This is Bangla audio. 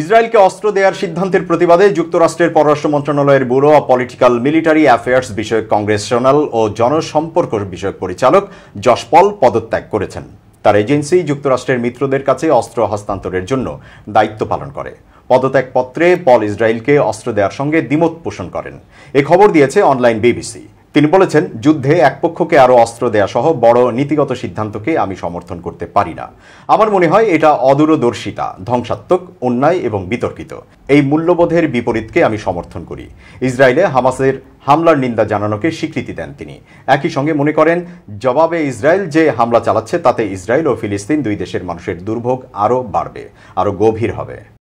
ইসরায়েলকে অস্ত্র দেওয়ার সিদ্ধান্তের প্রতিবাদে যুক্তরাষ্ট্রের পররাষ্ট্র মন্ত্রণালয়ের bureau of political military affairs বিষয়ক কংগ্রেশনাল ও জনসম্পর্ক বিষয়ক পরিচালক যশপল পদত্যাগ করেছেন তার এজেন্সি যুক্তরাষ্ট্রের মিত্রদের কাছে অস্ত্র হস্তান্তরের জন্য দায়িত্ব পালন করে পদত্যাগপত্রে পল ইসরায়েলকে অস্ত্র দেওয়ার সঙ্গে দ্বিমত পোষণ করেন এ খবর দিয়েছে অনলাইন বিবিসি তিনি বলেছেন যুদ্ধে এক পক্ষকে আরও অস্ত্র দেয়া সহ বড় নীতিগত সিদ্ধান্তকে আমি সমর্থন করতে পারি না আমার মনে হয় এটা অদূরদর্শিতা ধ্বংসাত্মক অন্যায় এবং বিতর্কিত এই মূল্যবোধের বিপরীতকে আমি সমর্থন করি ইসরায়েলে হামাসের হামলার নিন্দা জানানোকে স্বীকৃতি দেন তিনি একই সঙ্গে মনে করেন জবাবে ইসরায়েল যে হামলা চালাচ্ছে তাতে ইসরায়েল ও ফিলিস্তিন দুই দেশের মানুষের দুর্ভোগ আরও বাড়বে আরও গভীর হবে